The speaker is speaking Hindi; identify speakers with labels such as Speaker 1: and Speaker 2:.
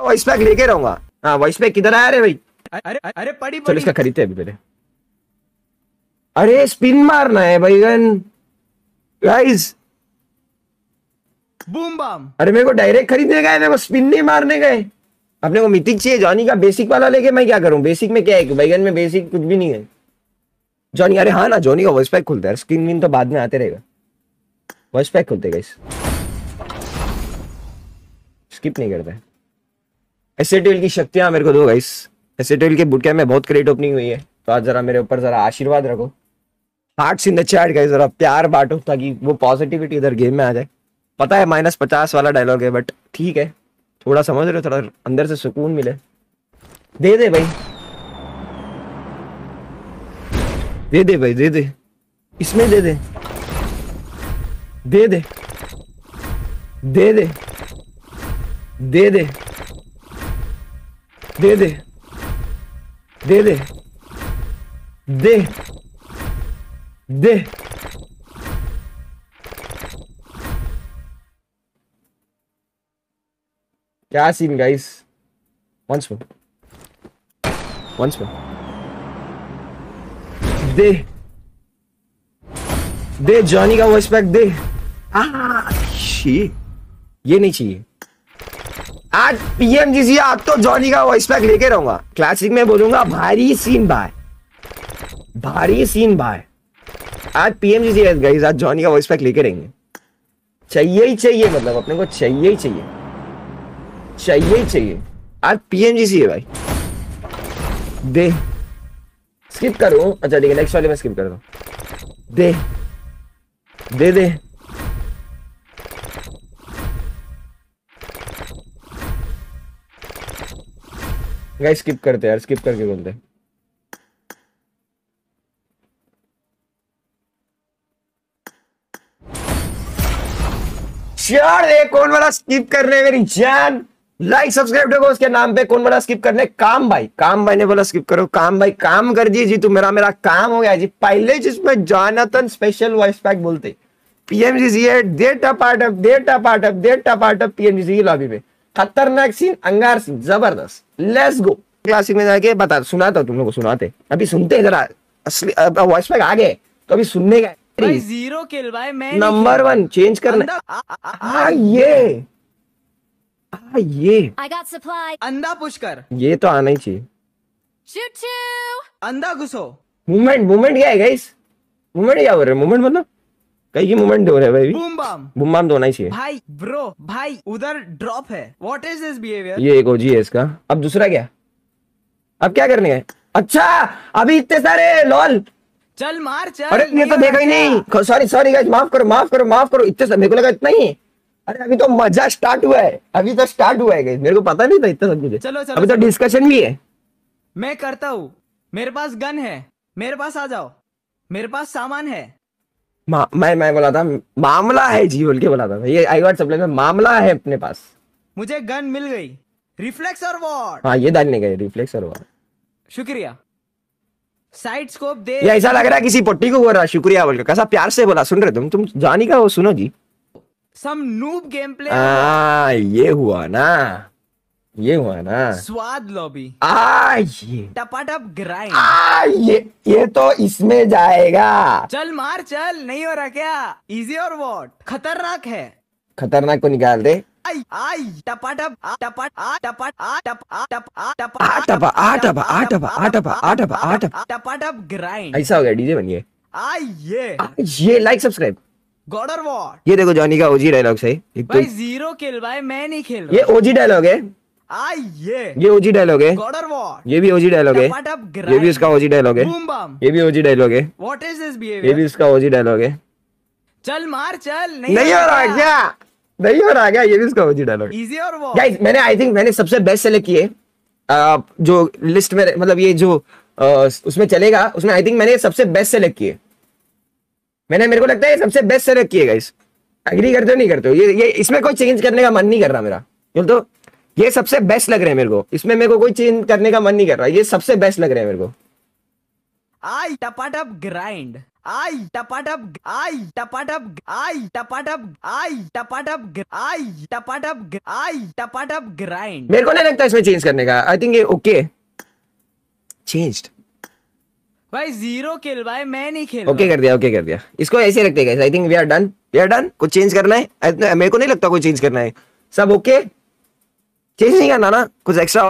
Speaker 1: वॉइस हाँ, पैक लेके रहूंगा हाँ वॉइस पैक किधर आया रे भाई
Speaker 2: अरे अरे पड़ी चलो इसका
Speaker 1: खरीदते अभी पहले अरे स्पिन मारना है भाई गन गाइस बूम बम अरे मेरे को डायरेक्ट खरीदने गए मेरे को स्पिन नहीं मारने गए अपने को मिथिक चाहिए जॉनी का बेसिक वाला लेके मैं क्या करूं बेसिक में क्या है कि बैगन में बेसिक कुछ भी नहीं है जॉनी अरे हाँ ना जॉनी का वॉइस पैक खुलता है स्किन विन तो बाद में आते रहेगा वॉइस पैक खुलते गाइस स्किप नहीं करता है एसेटेल की शक्तियां मेरे को दो गाइस एसेटेल के बुट में बहुत क्रेट ओपनिंग हुई है तो आज जरा मेरे ऊपर जरा आशीर्वाद रखो हार्ट सिंह चैट गाइस जरा प्यार बांटो ताकि वो पॉजिटिविटी इधर गेम में आ जाए पता है माइनस पचास वाला डायलॉग है बट ठीक है थोड़ा समझ रहे हो थोड़ा अंदर से सुकून मिले दे दे भाई दे दे भाई दे दे इसमें दे दे दे दे दे दे दे दे दे दे दे दे दे दे क्या scene guys once more once more दे दे जॉनी का वॉइस पैक दे आ, ah, ये नहीं चाहिए आज पीएम जी आज तो जॉनी का वॉइस पैक लेके रहूंगा क्लासिक में बोलूंगा भारी सीन बाय भारी सीन बाय आज पीएम जी गाइस आज जॉनी का वॉइस पैक लेके रहेंगे चाहिए ही चाहिए मतलब अपने को चाहिए ही चाहिए चाहिए ही चाहिए आज पीएम जी है भाई दे स्किप करो अच्छा ठीक है नेक्स्ट वाले में स्किप कर दो दे दे दे गाइस स्किप करते यार स्किप करके बोलते यार ये कौन वाला स्किप कर रहे मेरी जान लाइक सब्सक्राइब देखो उसके नाम पे कौन वाला स्किप करने काम भाई काम भाई ने बोला स्किप करो काम भाई काम कर दिए जी तू मेरा मेरा काम हो गया जी पहले जिसमें जानतन स्पेशल वॉइस पैक बोलते पीएमजीसी है डेटा पार्ट अप डेटा पार्ट अप डेटा पार्ट अप पीएमजीसी की लॉबी में खतरनाक सीन अंगार सीन जबरदस्त लेट्स गो क्लासिक में जाके बता सुनाता हूँ तुम लोग को सुनाते अभी सुनते हैं जरा असली वॉइस पैक आ गए तो अभी सुनने का
Speaker 2: जीरो किल भाई मैं नंबर वन
Speaker 1: चेंज करना हाँ ये आ, ये
Speaker 2: अंधा पुश कर
Speaker 1: ये तो आना ही चाहिए अंधा घुसो मूवमेंट मूवमेंट क्या है गाइस मूवमेंट क्या हो रहा है मूवमेंट मतलब कई की मूवमेंट हो रहे हैं भाई बूम बम बूम ही चाहिए
Speaker 2: भाई ब्रो भाई उधर ड्रॉप है व्हाट इज दिस बिहेवियर ये
Speaker 1: एक ओजी है इसका अब दूसरा क्या अब क्या करने है अच्छा अभी इतने सारे लॉल
Speaker 2: चल मार चल अरे ये तो देखा ही अच्छा। नहीं
Speaker 1: सॉरी सॉरी गाइस माफ करो माफ करो माफ करो इतने मेरे को लगा इतना ही अरे अभी तो मजा स्टार्ट हुआ है अभी तो स्टार्ट हुआ है मेरे को पता नहीं था इतना सब मुझे चलो अभी तो डिस्कशन भी है
Speaker 2: मैं करता हूँ मेरे पास गन है मेरे पास आ जाओ मेरे पास सामान है
Speaker 1: मैं मैं बोला था मामला है जी बोल के बोला था ये आई गॉट सप्लाई में मामला है अपने पास
Speaker 2: मुझे गन मिल गई रिफ्लेक्स और वॉर
Speaker 1: हाँ ये डालने गए रिफ्लेक्स और वॉर
Speaker 2: शुक्रिया साइड स्कोप दे ये ऐसा लग रहा है किसी
Speaker 1: पट्टी को बोल रहा शुक्रिया बोल के कैसा प्यार से बोला सुन रहे तुम तुम जानी का हो सुनो जी
Speaker 2: सम नूब गेम प्ले
Speaker 1: ये हुआ ना ये हुआ ना स्वाद लॉबी आ ये टपाटप
Speaker 2: ग्राइंड ये
Speaker 1: ये तो इसमें जाएगा
Speaker 2: चल मार चल नहीं हो रहा क्या इजी और वॉट खतरनाक है
Speaker 1: खतरनाक को निकाल दे
Speaker 2: आई आई टप ग्राइंड ऐसा
Speaker 1: हो गया डीजे बनिए
Speaker 2: आई ये
Speaker 1: ये लाइक सब्सक्राइब
Speaker 2: गॉड और वॉट
Speaker 1: ये देखो जॉनी का ओजी डायलॉग सही
Speaker 2: जीरो किल भाई मैं नहीं खेल ये ओजी डायलॉग है ये ये ओजी डायलॉग है ये भी ओजी डायलॉग है अप ये भी उसका ओजी डायलॉग है
Speaker 1: ये भी ओजी डायलॉग है
Speaker 2: व्हाट इज दिस बिहेवियर ये भी उसका
Speaker 1: ओजी डायलॉग है
Speaker 2: चल मार चल नहीं नहीं हो रहा क्या
Speaker 1: नहीं हो रहा क्या ये भी उसका ओजी डायलॉग इजी और वो गाइस मैंने आई थिंक मैंने सबसे बेस्ट सेलेक्ट किए जो लिस्ट में मतलब ये जो उसमें चलेगा उसमें आई थिंक मैंने सबसे बेस्ट सेलेक्ट किए मैंने मेरे को लगता है सबसे बेस्ट सेलेक्ट किए गाइस एग्री करते हो नहीं करते हो ये ये इसमें कोई चेंज करने का मन नहीं कर रहा मेरा बोल तो ये सबसे बेस्ट लग रहे हैं मेरे को इसमें मेरे को कोई चेंज करने का मन नहीं कर रहा ये सबसे बेस्ट लग रहे हैं मेरे को
Speaker 2: आई टपाटप ग्राइंड आई टपाटप आई टपाटप आई टपाटप आई टपाटप आई टपाटप आई टपाटप ग्राइंड मेरे को नहीं
Speaker 1: लगता इसमें चेंज करने का आई थिंक ये ओके चेंज्ड
Speaker 2: भाई जीरो किल भाई मैं नहीं खेल ओके
Speaker 1: कर दिया ओके कर दिया इसको ऐसे रखते guys I think we are done we are done कुछ चेंज करना है मेरे को नहीं लगता कोई चेंज करना है सब okay okay? Jadi ini kan anak, gue